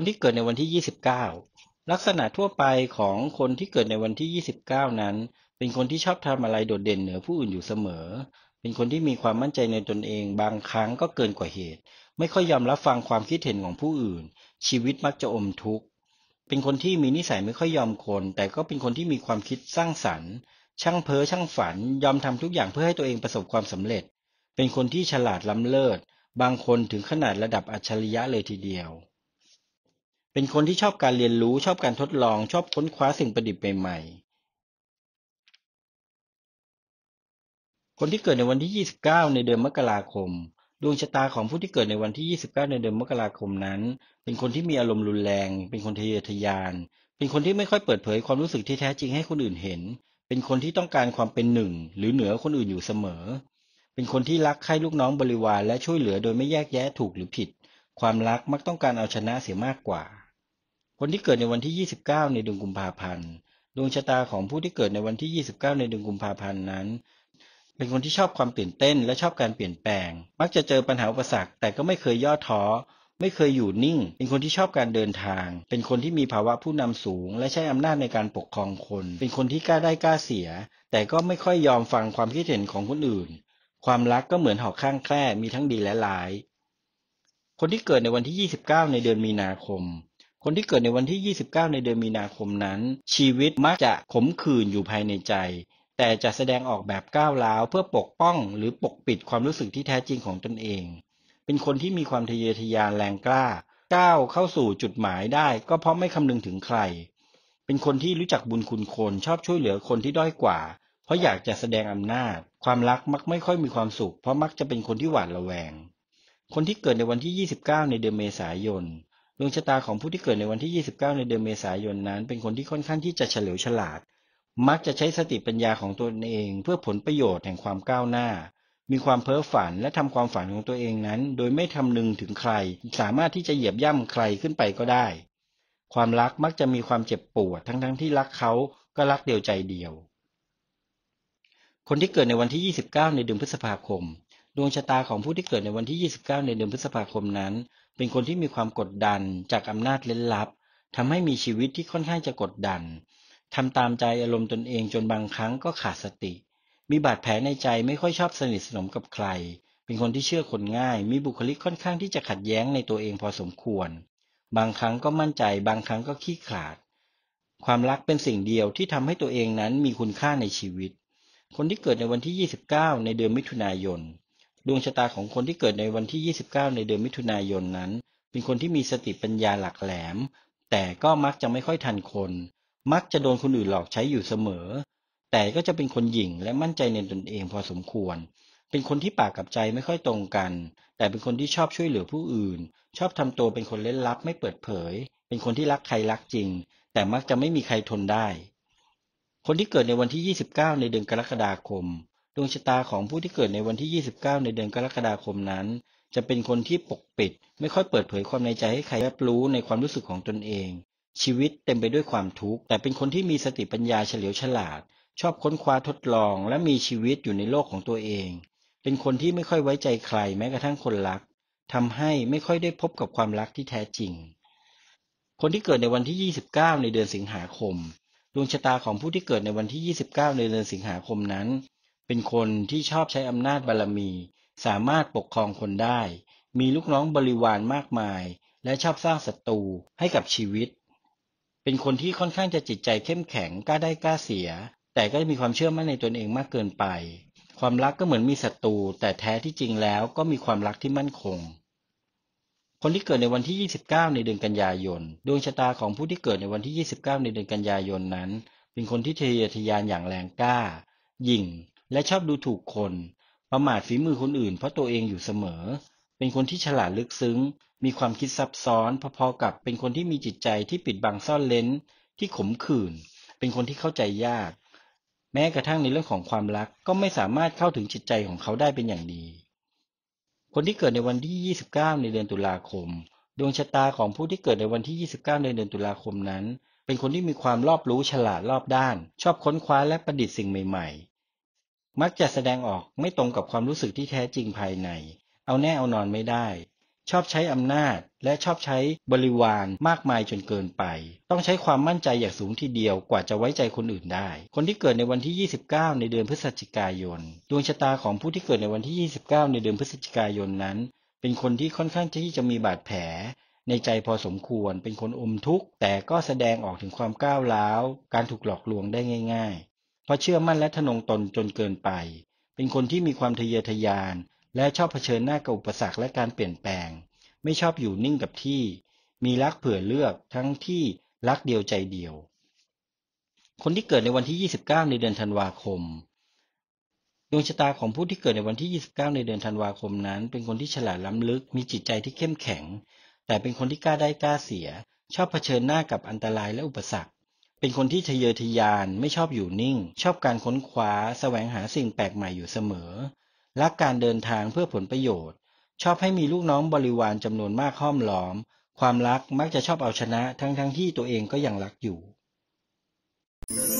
คนที่เกิดในวันที่ 29 ลักษณะทั่วไปของคนที่เกิดในวันที่ 29 นั้น เป็นคนที่ชอบทำอะไรโดดเด่นเหนือผู้อื่นอยู่เสมอ เป็นคนที่มีความมั่นใจในตนเอง บางครั้งก็เกินกว่าเหตุ ไม่ค่อยยอมรับฟังความคิดเห็นของผู้อื่น ชีวิตมักจะอมทุกข์ เป็นคนที่มีนิสัยไม่ค่อยยอมคน แต่ก็เป็นคนที่มีความคิดสร้างสรรค์ ช่างเพ้อช่างฝันยอมทำทุกอย่างเพื่อให้ตัวเองประสบความสำเร็จ เป็นคนที่ฉลาดล้ำเลิศ บางคนถึงขนาดระดับอัจฉริยะเลยทีเดียวเป็นคนที่ชอบการเรียนรู้ชอบการทดลอง ชอบค้นคว้าสิ่งประดิษฐ์ใหม่ๆ คนที่เกิดในวันที่ 29 ในเดือนมกราคมดวงชะตาของผู้ที่เกิดในวันที่ 29 ในเดือนมกราคมนั้น เป็นคนที่มีอารมณ์รุนแรง เป็นคนทะเยอทะยาน เป็นคนที่ไม่ค่อยเปิดเผยความรู้สึกที่แท้จริงให้คนอื่นเห็น เป็นคนที่ต้องการความเป็นหนึ่ง หรือเหนือคนอื่นอยู่เสมอ เป็นคนที่รักใคร่ลูกน้องบริวารและช่วยเหลือโดยไม่แยกแยะถูกหรือผิด ความรักมักต้องการเอาชนะเสียมากกว่าคนที่เกิดในวันที่ 29 ในเดือนกุมภาพันธ์ดวงชะตาของผู้ที่เกิดในวันที่29ในเดือนกุมภาพันธ์นั้น เป็นคนที่ชอบความตื่นเต้น และชอบการเปลี่ยนแปลง มักจะเจอปัญหาอุปสรรคแต่ก็ไม่เคยย่อท้อ ไม่เคยอยู่นิ่ง เป็นคนที่ชอบการเดินทาง เป็นคนที่มีภาวะผู้นำสูง และใช้อำนาจในการปกครองคน เป็นคนที่กล้าได้กล้าเสียแต่ก็ไม่ค่อยยอมฟังความคิดเห็นของคนอื่น ความรักก็เหมือนหอกข้างแคร่มีทั้งดีและร้าย คนที่เกิดในวันที่29ในเดือนมีนาคมคนที่เกิดในวันที่ 29 ในเดือนมีนาคมนั้น ชีวิตมักจะขมขื่นอยู่ภายในใจ แต่จะแสดงออกแบบก้าวร้าวเพื่อปกป้องหรือปกปิดความรู้สึกที่แท้จริงของตนเอง เป็นคนที่มีความทะเยอทะยานแรงกล้าก้าวเข้าสู่จุดหมายได้ก็เพราะไม่คำนึงถึงใคร เป็นคนที่รู้จักบุญคุณคนชอบช่วยเหลือคนที่ด้อยกว่า เพราะอยากจะแสดงอำนาจ ความรักมักไม่ค่อยมีความสุขเพราะมักจะเป็นคนที่หวาดระแวง คนที่เกิดในวันที่ 29 ในเดือนเมษายนดวงชะตาของผู้ที่เกิดในวันที่ 29 ในเดือนเมษายนนั้น เป็นคนที่ค่อนข้างที่จะเฉลียวฉลาด มักจะใช้สติปัญญาของตัวเอง เพื่อผลประโยชน์แห่งความก้าวหน้า มีความเพ้อฝันและทำความฝันของตัวเองนั้น โดยไม่ํำนึงถึงใคร สามารถที่จะเหยียบย่ำใครขึ้นไปก็ได้ ความรักมักจะมีความเจ็บปวดทั้งๆทที่รักเขาก็รักเดียวใจเดียว คนที่เกิดในวันที่29ในเดือนพฤษภาคม ดวงชะตาของผู้ที่เกิดในวันที่ 29 ในเดือนพฤษภาคมนั้นเป็นคนที่มีความกดดัน จากอำนาจเล่นลับทำให้มีชีวิตที่ค่อนข้างจะกดดันทำตามใจอารมณ์ตนเองจนบางครั้งก็ขาดสติ มีบาดแผลในใจไม่ค่อยชอบสนิทสนมกับใคร เป็นคนที่เชื่อคนง่าย มีบุคลิกค่อนข้างที่จะขัดแย้งในตัวเองพอสมควร บางครั้งก็มั่นใจ บางครั้งก็ขี้ขาด ความรักเป็นสิ่งเดียวที่ทำให้ตัวเองนั้นมีคุณค่าในชีวิต คนที่เกิดในวันที่ 29 ในเดือนมิถุนายนดวงชะตาของคนที่เกิดในวันที่ 29 ในเดือนมิถุนายนนั้น เป็นคนที่มีสติปัญญาหลักแหลม แต่ก็มักจะไม่ค่อยทันคน มักจะโดนคนอื่นหลอกใช้อยู่เสมอ แต่ก็จะเป็นคนหยิ่งและมั่นใจในตนเองพอสมควร เป็นคนที่ปากกับใจไม่ค่อยตรงกัน แต่เป็นคนที่ชอบช่วยเหลือผู้อื่น ชอบทำตัวเป็นคนเล่นลับไม่เปิดเผย เป็นคนที่รักใครรักจริง แต่มักจะไม่มีใครทนได้ คนที่เกิดในวันที่ 29 ในเดือนกรกฎาคมวงชะตาของผู้ที่เกิดในวันที่29ในเดือนกรกฎาคมนั้น จะเป็นคนที่ปกปิด ไม่ค่อยเปิดเผยความในใจให้ใครรับรู้ในความรู้สึกของตนเอง ชีวิตเต็มไปด้วยความทุกข์แต่เป็นคนที่มีสติปัญญาเฉลียวฉลาด ชอบค้นคว้าทดลองและมีชีวิตอยู่ในโลกของตัวเอง เป็นคนที่ไม่ค่อยไว้ใจใครแม้กระทั่งคนรักทำให้ไม่ค่อยได้พบกับความรักที่แท้จริง คนที่เกิดในวันที่ 29 ในเดือนสิงหาคมดวงชะตาของผู้ที่เกิดในวันที่ 29 ในเดือนสิงหาคมนั้นเป็นคนที่ชอบใช้อำนาจบารรมี สามารถปกครองคนได้ มีลูกน้องบริวารมากมาย และชอบสร้างศัตรูให้กับชีวิต เป็นคนที่ค่อนข้างจะจิตใจเข้มแข็งกล้าได้กล้าเสีย แต่ก็มีความเชื่อมั่นในตนเองมากเกินไป ความรักก็เหมือนมีศัตรูแต่แท้ที่จริงแล้วก็มีความรักที่มั่นคง คนที่เกิดในวันที่ 29 ในเดือนกันยายนดวงชะตาของผู้ที่เกิดในวันที่ 29 ในเดือนกันยายนนั้น เป็นคนที่ทะเยอทะยานอย่างแรงกล้ายิ่งและชอบดูถูกคน ประมาทฝีมือคนอื่นเพราะตัวเองอยู่เสมอ เป็นคนที่ฉลาดลึกซึ้ง มีความคิดซับซ้อนพอๆกับ เป็นคนที่มีจิตใจที่ปิดบังซ่อนเล้น ที่ขมขื่น เป็นคนที่เข้าใจยาก แม้กระทั่งในเรื่องของความรักก็ไม่สามารถเข้าถึงจิตใจของเขาได้เป็นอย่างดี คนที่เกิดในวันที่ 29 ในเดือนตุลาคม ดวงชะตาของผู้ที่เกิดในวันที่ 29 ในเดือนตุลาคมนั้น เป็นคนที่มีความรอบรู้ฉลาดรอบด้าน ชอบค้นคว้า และประดิษฐ์สิ่งใหม่ๆมักจะแสดงออกไม่ตรงกับความรู้สึกที่แท้จริงภายใน เอาแน่เอานอนไม่ได้ ชอบใช้อำนาจและชอบใช้บริวารมากมายจนเกินไป ต้องใช้ความมั่นใจอย่างสูงทีเดียวกว่าจะไว้ใจคนอื่นได้ คนที่เกิดในวันที่ 29 ในเดือนพฤศจิกายนดวงชะตาของผู้ที่เกิดในวันที่ 29 ในเดือนพฤศจิกายนนั้น เป็นคนที่ค่อนข้างที่จะมีบาดแผล ในใจพอสมควร เป็นคนอมทุกข์แต่ก็แสดงออกถึงความก้าวร้าวการถูกหลอกลวงได้ง่ายๆราะเชื่อมั่นและทะนงตนจนเกินไป เป็นคนที่มีความทะเยอทะยาน และชอบเผชิญหน้ากับอุปสรรคและการเปลี่ยนแปลง ไม่ชอบอยู่นิ่งกับที่ มีรักเผื่อเลือกทั้งที่ รักเดียวใจเดียว คนที่เกิดในวันที่ 29 ในเดือนธันวาคม ดวงชะตาของผู้ที่เกิดในวันที่ 29 ในเดือนธันวาคมนั้น เป็นคนที่ฉลาดล้ำลึก มีจิตใจที่เข้มแข็ง แต่เป็นคนที่กล้าได้กล้าเสีย ชอบเผชิญหน้ากับอันตรายและอุปสรรคเป็นคนที่ทะเยอทะยานไม่ชอบอยู่นิ่ง ชอบการค้นคว้าแสวงหาสิ่งแปลกใหม่อยู่เสมอรักการเดินทางเพื่อผลประโยชน์ ชอบให้มีลูกน้องบริวารจำนวนมากห้อมล้อม ความรักมักจะชอบเอาชนะทั้ง ๆทที่ตัวเองก็ยังรักอยู่ h